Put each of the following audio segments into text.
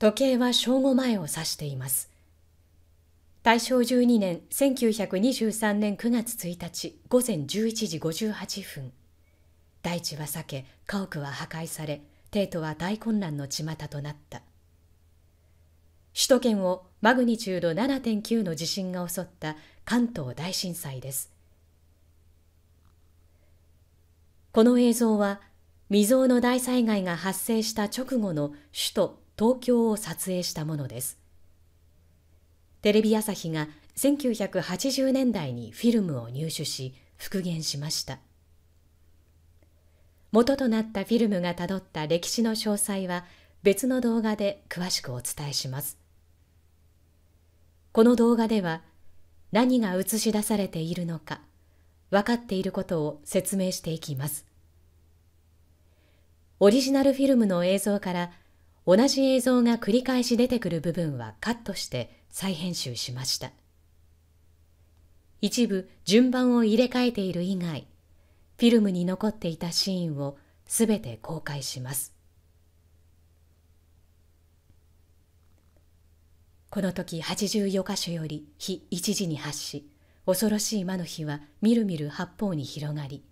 時計は正午前を指しています。大正12年1923年9月1日午前11時58分大地は裂け家屋は破壊され帝都は大混乱の巷となった首都圏をマグニチュード7.9の地震が襲った関東大震災ですこの映像は未曾有の大災害が発生した直後の首都東京を撮影したものですテレビ朝日が1980年代にフィルムを入手し復元しました元となったフィルムがたどった歴史の詳細は別の動画で詳しくお伝えしますこの動画では何が映し出されているのか分かっていることを説明していきますオリジナルフィルムの映像から同じ映像が繰り返し出てくる部分はカットして再編集しました一部順番を入れ替えている以外フィルムに残っていたシーンをすべて公開しますこの時八十四箇所より日一時に発し恐ろしい魔の火はみるみる八方に広がり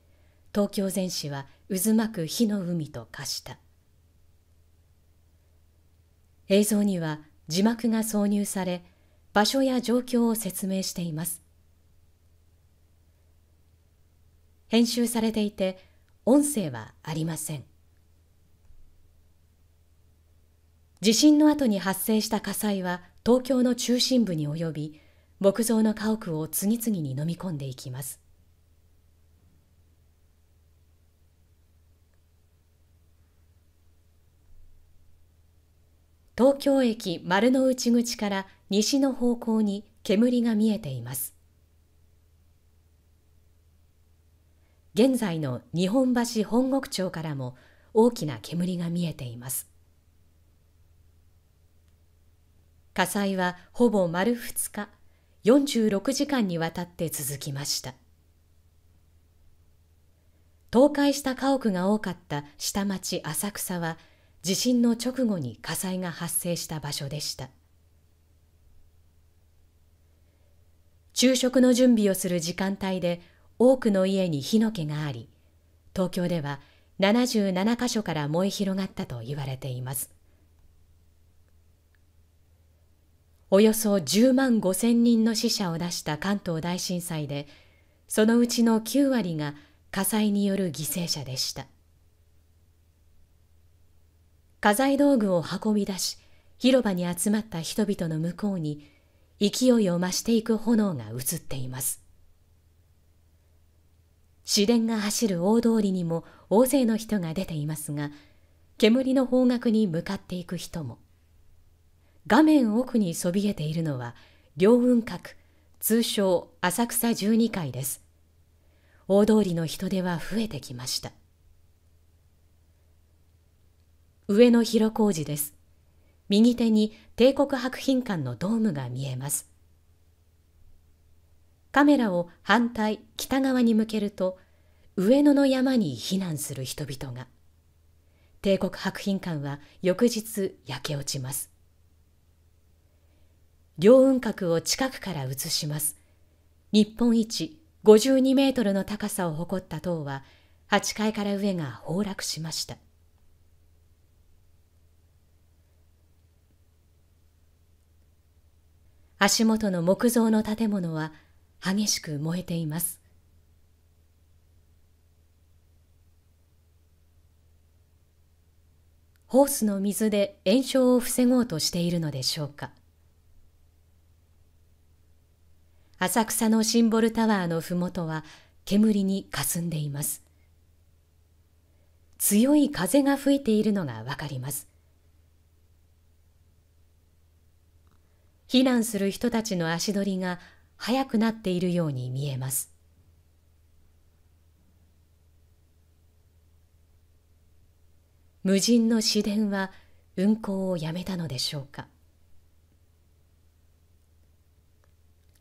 東京全市は渦巻く火の海と化した映像には字幕が挿入され場所や状況を説明しています編集されていて音声はありません地震の後に発生した火災は東京の中心部に及び木造の家屋を次々に飲み込んでいきます東京駅丸の内口から西の方向に煙が見えています現在の日本橋本国町からも大きな煙が見えています火災はほぼ丸2日46時間にわたって続きました倒壊した家屋が多かった下町浅草は地震の直後に火災が発生した場所でした昼食の準備をする時間帯で多くの家に火の気があり東京では77か所から燃え広がったと言われていますおよそ10万5千人の死者を出した関東大震災でそのうちの9割が火災による犠牲者でした家財道具を運び出し広場に集まった人々の向こうに勢いを増していく炎が映っています市電が走る大通りにも大勢の人が出ていますが煙の方角に向かっていく人も画面奥にそびえているのは両雲閣通称浅草12階です大通りの人出は増えてきました上野広小路です。右手に帝国博品館のドームが見えます。カメラを反対北側に向けると上野の山に避難する人々が帝国博品館は翌日焼け落ちます両雲閣を近くから映します日本一52メートルの高さを誇った塔は8階から上が崩落しました足元の木造の建物は激しく燃えていますホースの水で炎症を防ごうとしているのでしょうか浅草のシンボルタワーの麓は煙にかすんでいます強い風が吹いているのがわかります避難する人たちの足取りが速くなっているように見えます。無人の市電は運行をやめたのでしょうか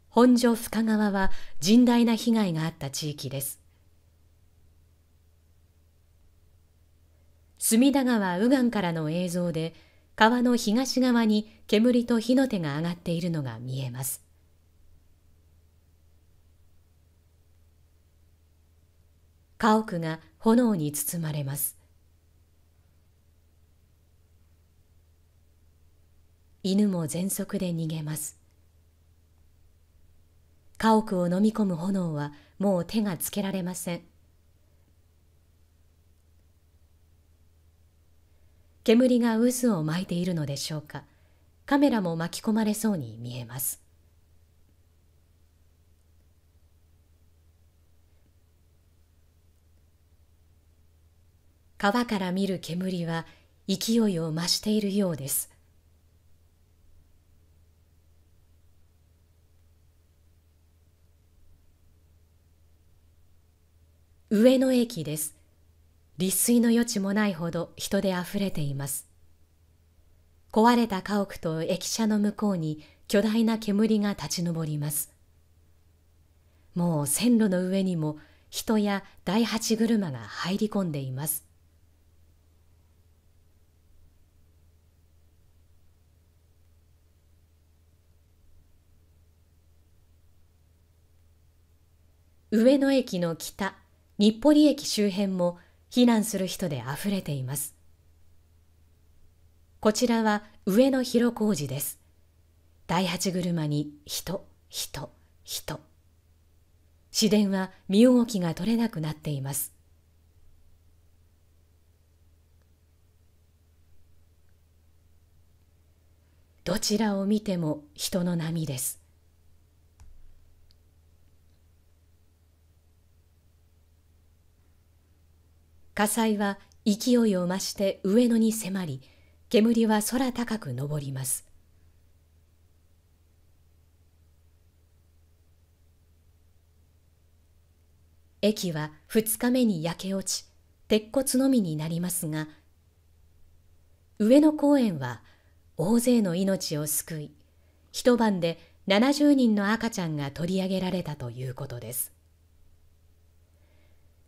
本所深川は甚大な被害があった地域です隅田川右岸からの映像で川の東側に煙と火の手が上がっているのが見えます。家屋が炎に包まれます。犬も全速で逃げます。家屋を飲み込む炎はもう手がつけられません。煙が渦を巻いているのでしょうかカメラも巻き込まれそうに見えます川から見る煙は勢いを増しているようです上野駅です立水の余地もないほど人であふれています壊れた家屋と駅舎の向こうに巨大な煙が立ち上りますもう線路の上にも人や第八車が入り込んでいます上野駅の北日暮里駅周辺も避難する人であふれています。こちらは上野広小路です。第八車に人、人、人。市電は身動きが取れなくなっています。どちらを見ても人の波です。火災は勢いを増して上野に迫り煙は空高く上ります駅は2日目に焼け落ち鉄骨のみになりますが上野公園は大勢の命を救い一晩で70人の赤ちゃんが取り上げられたということです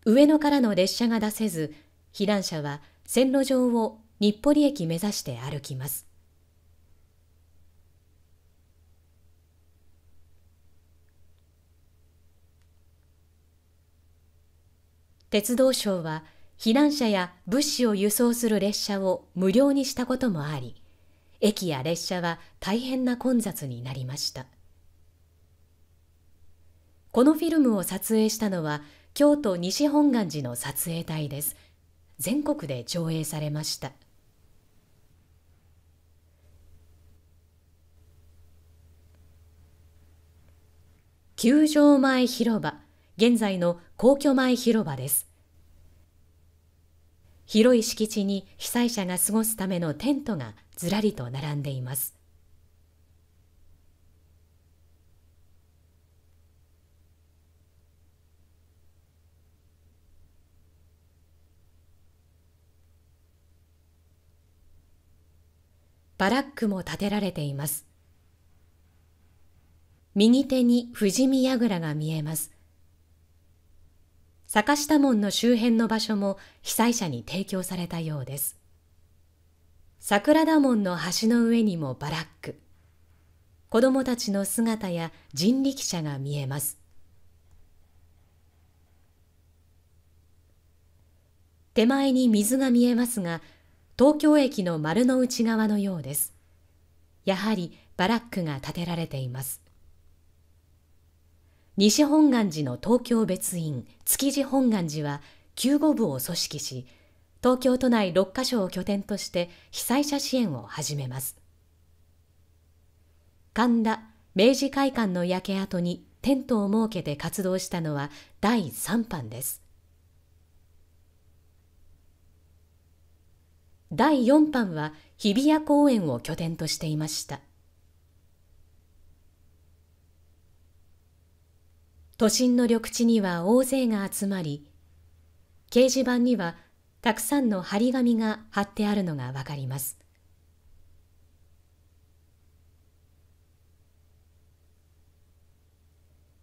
上野からの列車が出せず避難者は線路上を日暮里駅目指して歩きます鉄道省は避難者や物資を輸送する列車を無料にしたこともあり駅や列車は大変な混雑になりましたこのフィルムを撮影したのは京都西本願寺の撮影隊です全国で上映されました球場前広場現在の皇居前広場です広い敷地に被災者が過ごすためのテントがずらりと並んでいますバラックも建てられています。右手に富士見櫓が見えます。坂下門の周辺の場所も被災者に提供されたようです。桜田門の橋の上にもバラック。子供たちの姿や人力車が見えます。手前に水が見えますが、東京駅の丸の内側のようです。やはりバラックが建てられています。西本願寺の東京別院築地本願寺は救護部を組織し、東京都内6カ所を拠点として被災者支援を始めます。神田明治会館の焼け跡にテントを設けて活動したのは第3版です。第4班は日比谷公園を拠点としていました都心の緑地には大勢が集まり掲示板にはたくさんの張り紙が貼ってあるのがわかります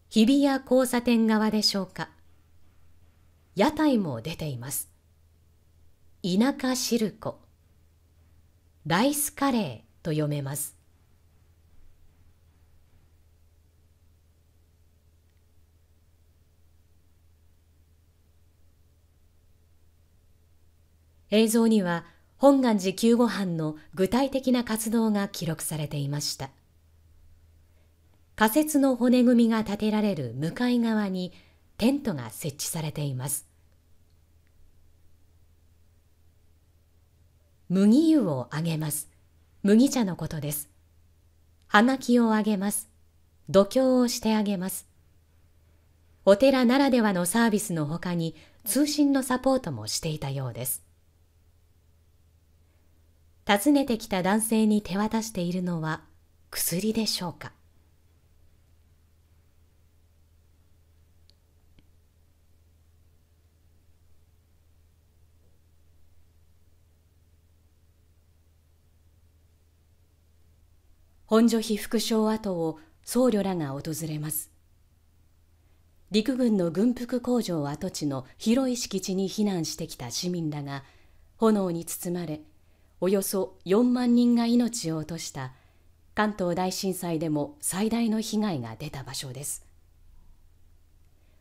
日比谷交差点側でしょうか屋台も出ています田舎汁粉ライスカレーと読めます映像には本願寺救護班の具体的な活動が記録されていました仮設の骨組みが建てられる向かい側にテントが設置されています麦湯をあげます。麦茶のことです。葉木をあげます。度胸をしてあげます。お寺ならではのサービスのほかに通信のサポートもしていたようです。訪ねてきた男性に手渡しているのは薬でしょうか本所被副将跡を僧侶らが訪れます陸軍の軍服工場跡地の広い敷地に避難してきた市民らが炎に包まれおよそ4万人が命を落とした関東大震災でも最大の被害が出た場所です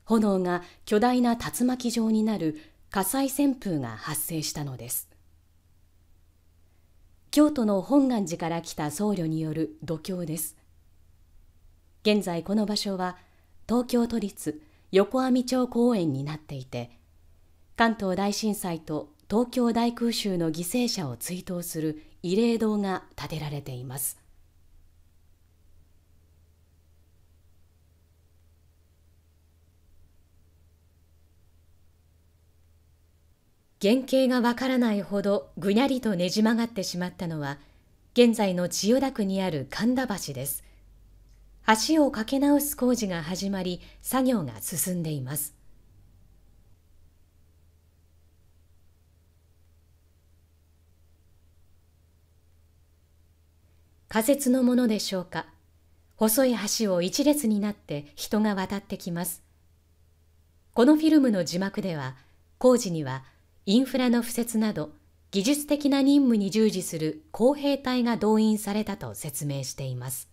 炎が巨大な竜巻状になる火災旋風が発生したのです京都の本願寺から来た僧侶による度胸です現在この場所は東京都立横網町公園になっていて関東大震災と東京大空襲の犠牲者を追悼する慰霊堂が建てられています原型がわからないほどぐにゃりとねじ曲がってしまったのは現在の千代田区にある神田橋です橋を架け直す工事が始まり作業が進んでいます仮設のものでしょうか細い橋を一列になって人が渡ってきますこのフィルムの字幕では工事にはインフラの敷設など技術的な任務に従事する工兵隊が動員されたと説明しています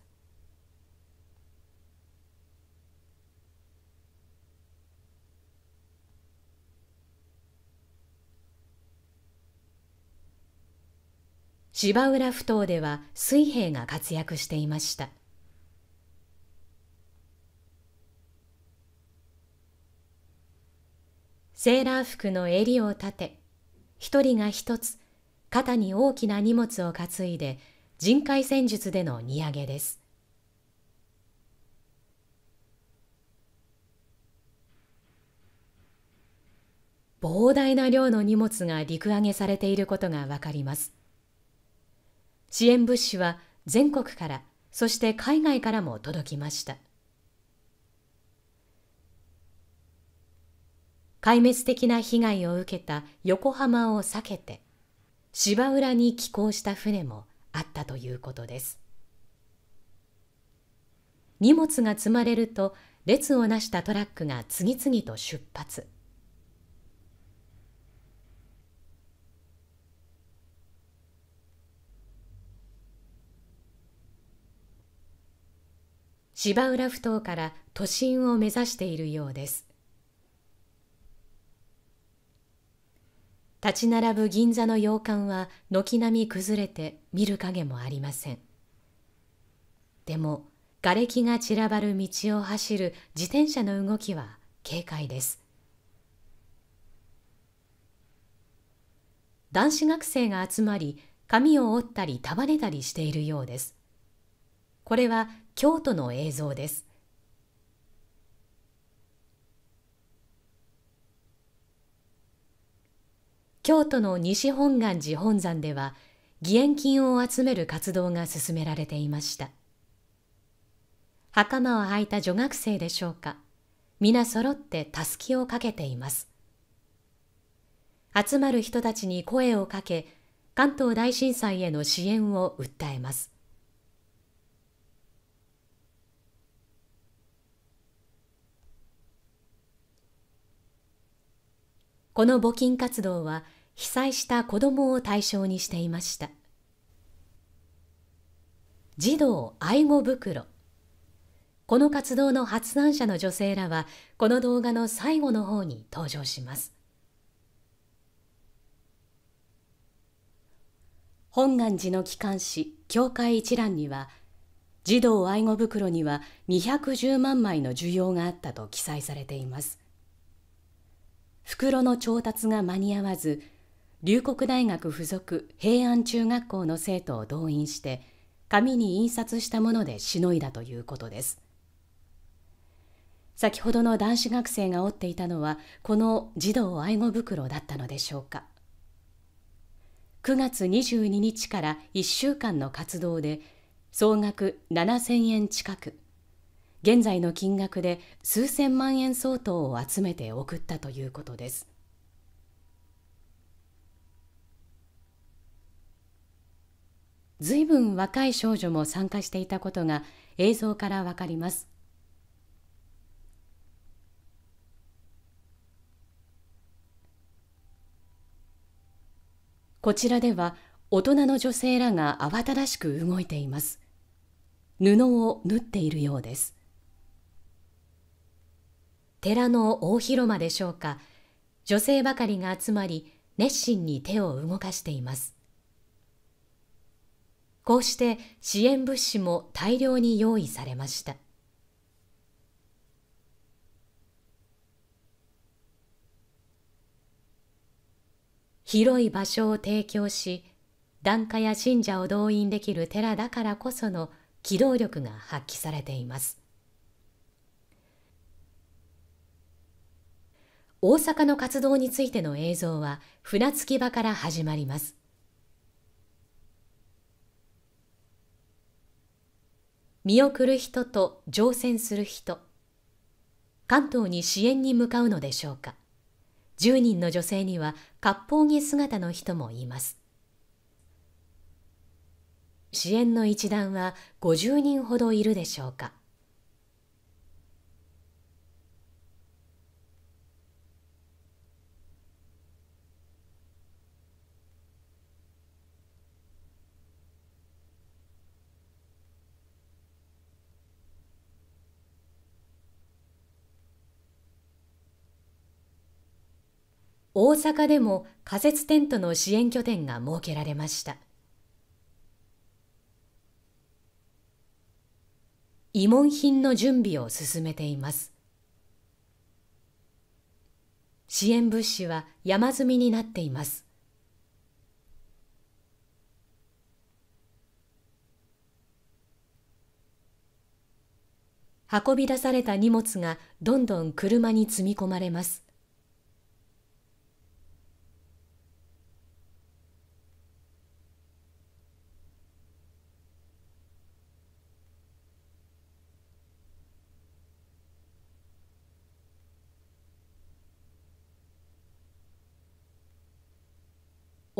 芝浦埠頭では水兵が活躍していましたセーラー服の襟を立て一人が一つ肩に大きな荷物を担いで人海戦術での荷揚げです膨大な量の荷物が陸揚げされていることがわかります支援物資は全国からそして海外からも届きました壊滅的な被害を受けた横浜を避けて芝浦に寄港した船もあったということです荷物が積まれると列をなしたトラックが次々と出発芝浦埠頭から都心を目指しているようです立ち並ぶ銀座の洋館は軒並み崩れて見る影もありませんでも瓦礫が散らばる道を走る自転車の動きは軽快です男子学生が集まり髪を折ったり束ねたりしているようですこれは京都の映像です京都の西本願寺本山では義援金を集める活動が進められていました袴を履いた女学生でしょうか皆揃ってたすきをかけています集まる人たちに声をかけ関東大震災への支援を訴えますこの募金活動は被災した子どもを対象にしていました児童愛護袋この活動の発案者の女性らはこの動画の最後の方に登場します本願寺の機関紙教会一覧には児童愛護袋には210万枚の需要があったと記載されています袋の調達が間に合わず龍谷大学附属平安中学校の生徒を動員して紙に印刷したものでしのいだということです先ほどの男子学生が折っていたのはこの児童愛護袋だったのでしょうか9月22日から1週間の活動で総額7000円近く現在の金額で数千万円相当を集めて送ったということです。随分若い少女も参加していたことが映像からわかります。こちらでは大人の女性らが慌ただしく動いています。布を縫っているようです。寺の大広間でしょうか女性ばかりが集まり熱心に手を動かしていますこうして支援物資も大量に用意されました広い場所を提供し檀家や信者を動員できる寺だからこその機動力が発揮されています大阪の活動についての映像は船着き場から始まります。見送る人と乗船する人。関東に支援に向かうのでしょうか。10人の女性には割烹着姿の人もいます。支援の一団は50人ほどいるでしょうか。大阪でも仮設テントの支援拠点が設けられました慰問品の準備を進めています支援物資は山積みになっています運び出された荷物がどんどん車に積み込まれます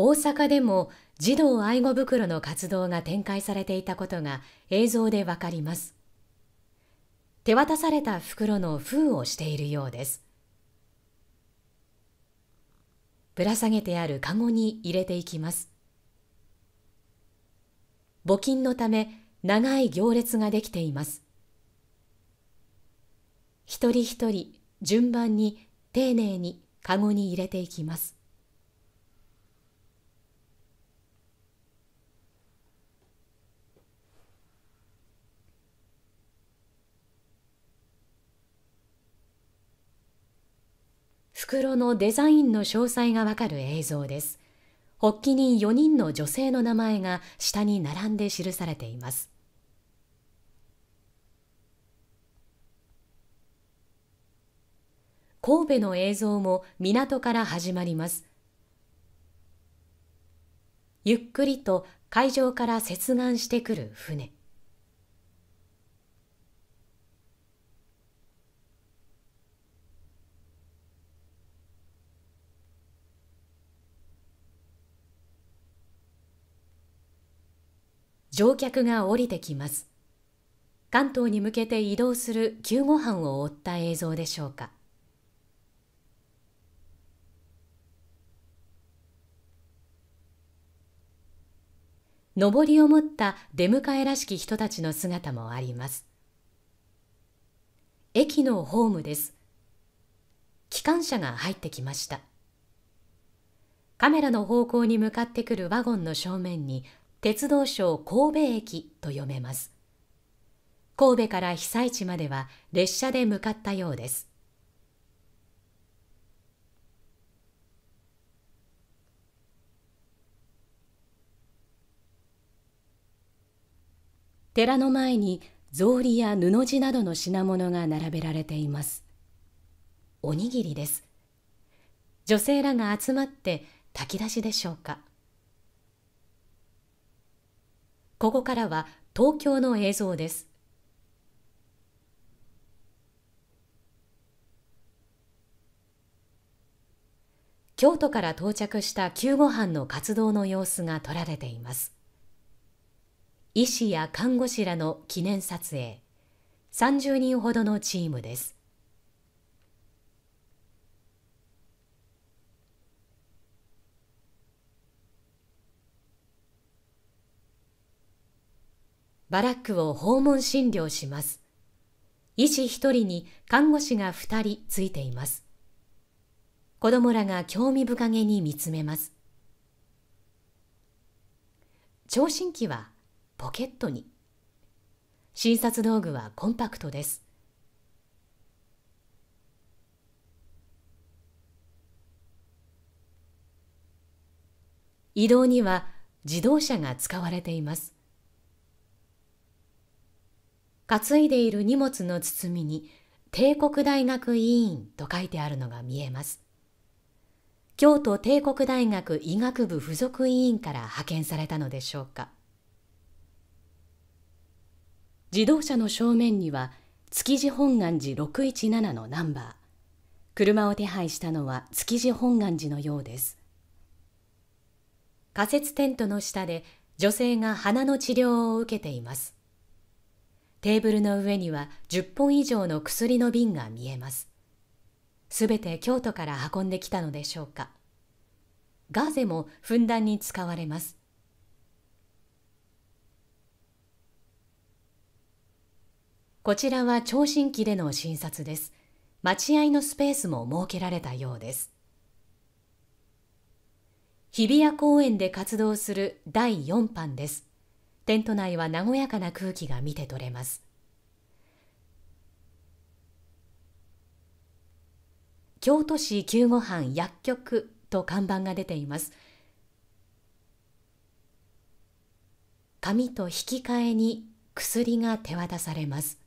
大阪でも児童愛護袋の活動が展開されていたことが映像でわかります。手渡された袋の封をしているようです。ぶら下げてあるカゴに入れていきます。募金のため長い行列ができています。一人一人順番に丁寧にカゴに入れていきます。袋のデザインの詳細がわかる映像です。発起人4人の女性の名前が下に並んで記されています。神戸の映像も港から始まります。ゆっくりと海上から接岸してくる船。乗客が降りてきます。関東に向けて移動する救護班を追った映像でしょうか。上りを持った出迎えらしき人たちの姿もあります。駅のホームです。機関車が入ってきました。カメラの方向に向かってくるワゴンの正面に鉄道省神戸駅と読めます神戸から被災地までは列車で向かったようです寺の前に草履や布地などの品物が並べられていますおにぎりです女性らが集まって炊き出しでしょうかここからは東京の映像です。京都から到着した救護班の活動の様子が撮られています。医師や看護師らの記念撮影、30人ほどのチームです。バラックを訪問診療します。医師一人に看護師が二人ついています。子供らが興味深げに見つめます。聴診器はポケットに。診察道具はコンパクトです。移動には自動車が使われています。担いでいる荷物の包みに帝国大学医院と書いてあるのが見えます。京都帝国大学医学部附属委員から派遣されたのでしょうか。自動車の正面には築地本願寺617のナンバー。車を手配したのは築地本願寺のようです。仮設テントの下で女性が鼻の治療を受けています。テーブルの上には10本以上の薬の瓶が見えます。すべて京都から運んできたのでしょうか。ガーゼもふんだんに使われます。こちらは聴診器での診察です。待合のスペースも設けられたようです。日比谷公園で活動する第4班です。テント内は和やかな空気が見て取れます京都市救護班薬局と看板が出ています紙と引き換えに薬が手渡されます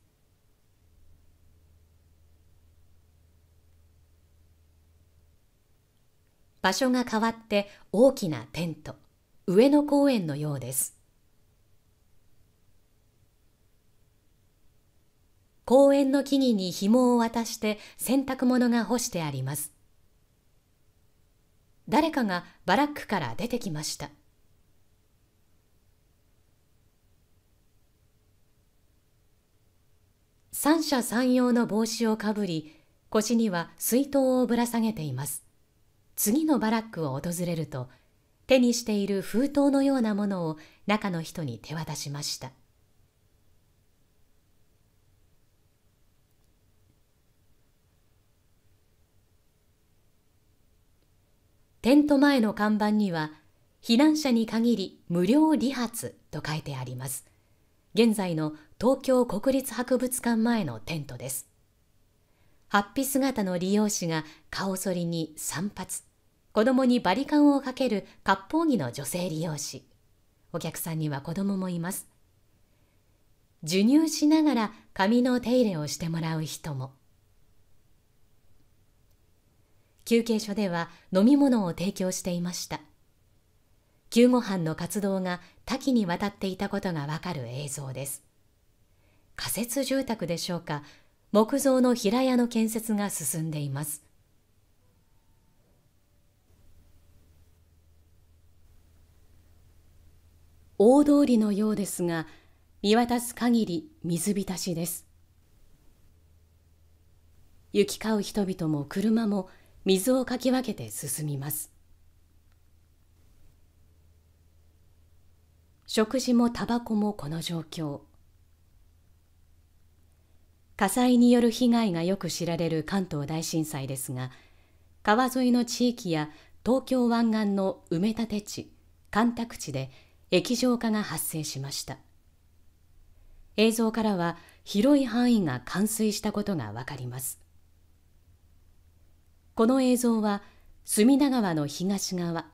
場所が変わって大きなテント上野公園のようです公園の木々に紐を渡して洗濯物が干してあります。誰かがバラックから出てきました。三者三様の帽子をかぶり、腰には水筒をぶら下げています。次のバラックを訪れると、手にしている封筒のようなものを中の人に手渡しました。テント前の看板には避難者に限り無料理髪と書いてあります現在の東京国立博物館前のテントですハッピー姿の利用士が顔剃りに散髪子供にバリカンをかける割烹着の女性利用士お客さんには子供もいます授乳しながら髪の手入れをしてもらう人も。休憩所では飲み物を提供していました救護班の活動が多岐にわたっていたことがわかる映像です仮設住宅でしょうか木造の平屋の建設が進んでいます大通りのようですが見渡す限り水浸しです行き交う人々も車も水をかき分けて進みます食事もタバコもこの状況火災による被害がよく知られる関東大震災ですが川沿いの地域や東京湾岸の埋め立て地干拓地で液状化が発生しました映像からは広い範囲が冠水したことがわかりますこの映像は隅田川の東側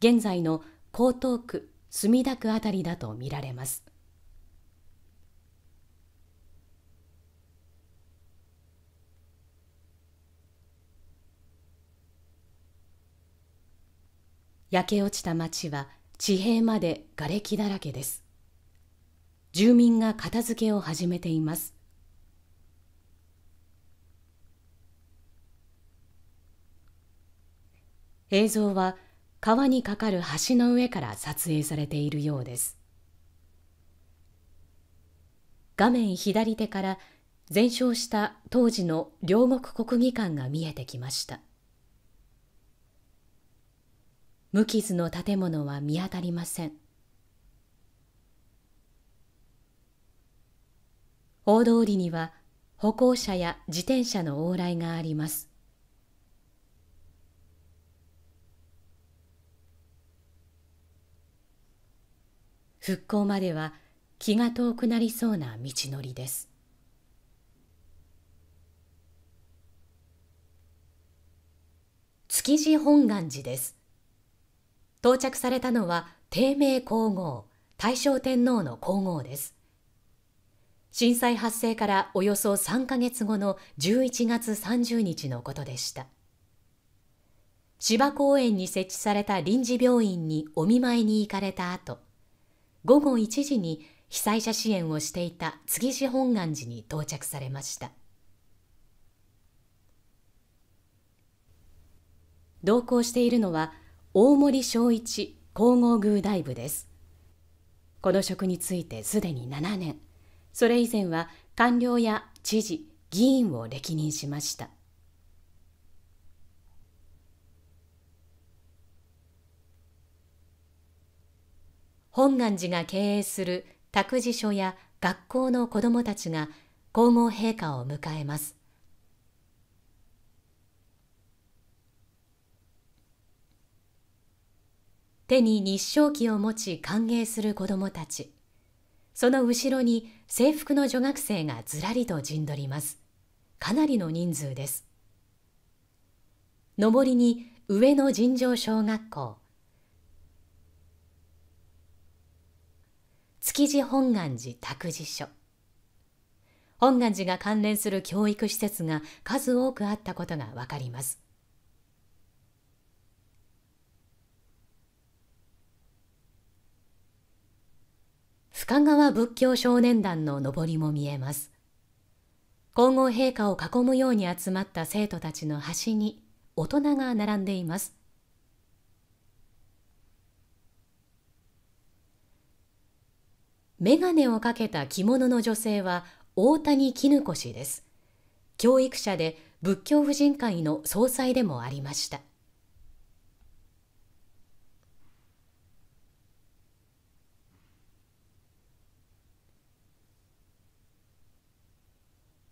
現在の江東区墨田区辺りだと見られます焼け落ちた町は地平まで瓦礫だらけです住民が片付けを始めています映像は川に架かる橋の上から撮影されているようです画面左手から全焼した当時の両国国技館が見えてきました無傷の建物は見当たりません大通りには歩行者や自転車の往来があります復興までは気が遠くなりそうな道のりです。築地本願寺です。到着されたのは低迷皇后、大正天皇の皇后です。震災発生からおよそ3ヶ月後の11月30日のことでした。芝公園に設置された臨時病院にお見舞いに行かれた後、午後1時に被災者支援をしていた築地本願寺に到着されました同行しているのは大森昭一皇后宮大部ですこの職についてすでに7年それ以前は官僚や知事議員を歴任しました本願寺が経営する託児所や学校の子どもたちが皇后陛下を迎えます手に日照旗を持ち歓迎する子どもたちその後ろに制服の女学生がずらりと陣取りますかなりの人数です上りに上野尋常小学校築地本願寺託児所本願寺が関連する教育施設が数多くあったことがわかります深川仏教少年団の上りも見えます皇后陛下を囲むように集まった生徒たちの端に大人が並んでいます眼鏡をかけた着物の女性は大谷絹子氏です。教育者で仏教婦人会の総裁でもありました。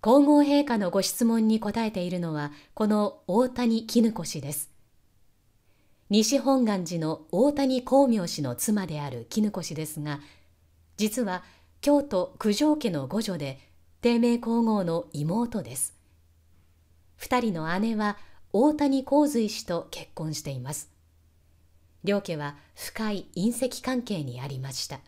皇后陛下のご質問に答えているのはこの大谷絹子氏です西本願寺の大谷光明氏の妻である絹子氏ですが実は京都九条家の五女で低迷皇后の妹です二人の姉は大谷洪水氏と結婚しています両家は深い隕石関係にありました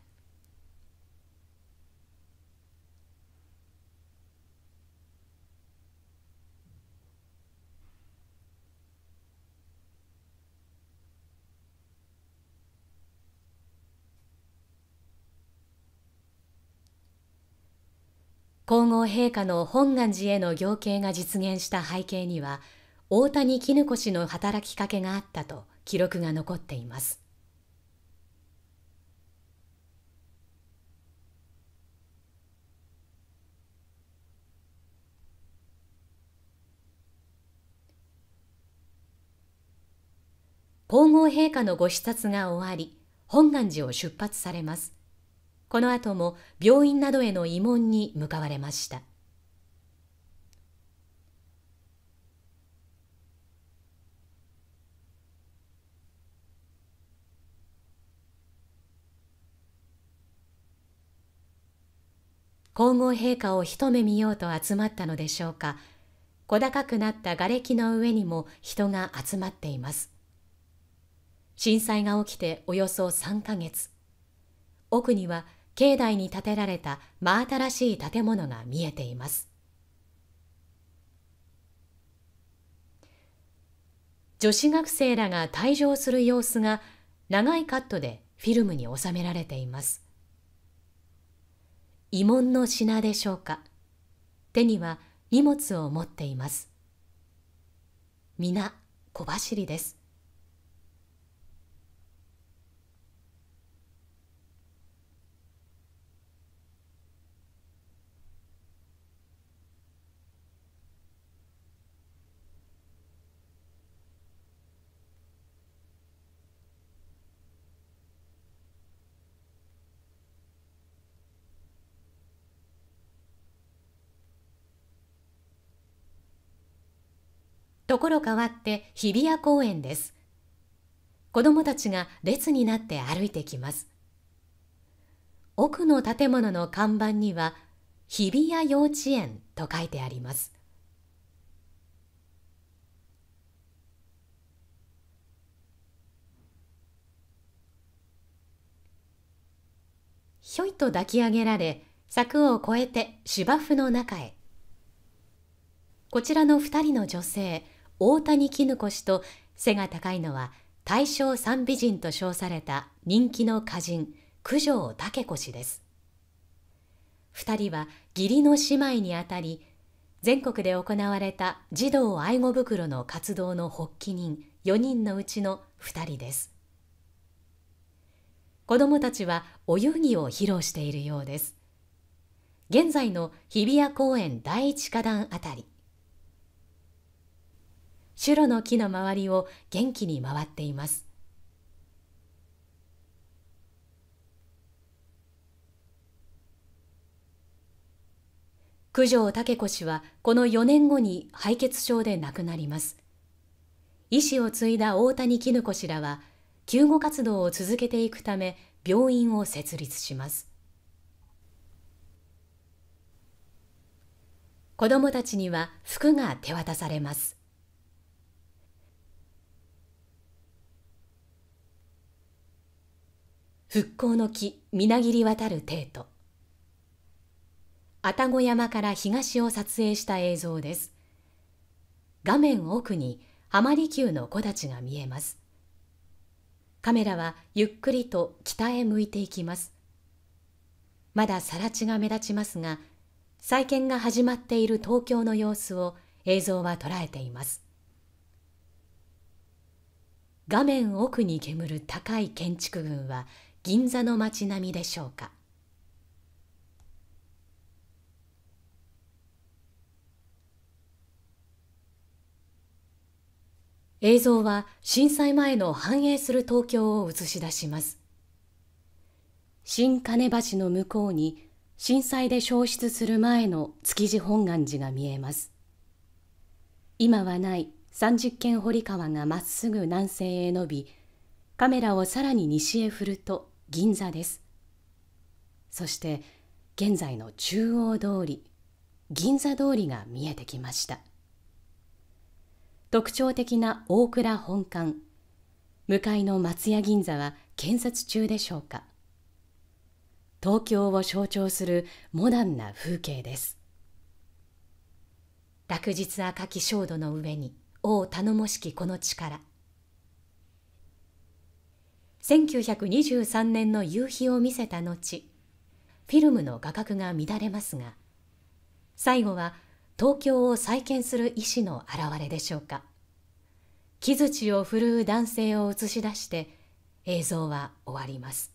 皇后陛下の本願寺への行径が実現した背景には大谷絹子氏の働きかけがあったと記録が残っています皇后陛下のご視察が終わり本願寺を出発されますこの後も病院などへの慰問に向かわれました皇后陛下を一目見ようと集まったのでしょうか小高くなった瓦礫の上にも人が集まっています震災が起きておよそ3ヶ月奥には境内に建てられた真新しい建物が見えています女子学生らが退場する様子が長いカットでフィルムに収められています慰問の品でしょうか手には荷物を持っています皆小走りですところ変わって日比谷公園です。子供たちが列になって歩いてきます。奥の建物の看板には日比谷幼稚園と書いてあります。ひょいと抱き上げられ柵を越えて芝生の中へこちらの二人の女性大谷絹子氏と背が高いのは大正三美人と称された人気の歌人九条武子氏です2人は義理の姉妹にあたり全国で行われた児童愛護袋の活動の発起人4人のうちの2人です子どもたちはお遊戯を披露しているようです現在の日比谷公園第一花壇あたりシュロの木の周りを元気に回っています。九条武子氏はこの4年後に敗血症で亡くなります。医師を継いだ大谷絹子氏らは救護活動を続けていくため病院を設立します。子どもたちには服が手渡されます。復興の木みなぎり渡る帝都愛宕山から東を撮影した映像です画面奥に浜離宮の木立が見えますカメラはゆっくりと北へ向いていきますまだ更地が目立ちますが再建が始まっている東京の様子を映像は捉えています画面奥に煙る高い建築群は銀座の街並みでしょうか映像は震災前の繁栄する東京を映し出します新金橋の向こうに震災で消失する前の築地本願寺が見えます今はない三十軒堀川がまっすぐ南西へ伸びカメラをさらに西へ振ると銀座ですそして現在の中央通り銀座通りが見えてきました特徴的な大倉本館向かいの松屋銀座は建設中でしょうか東京を象徴するモダンな風景です落日赤き照度の上に王頼もしきこの力1923年の夕日を見せた後フィルムの画角が乱れますが最後は東京を再建する意志の表れでしょうか木槌を振るう男性を映し出して映像は終わります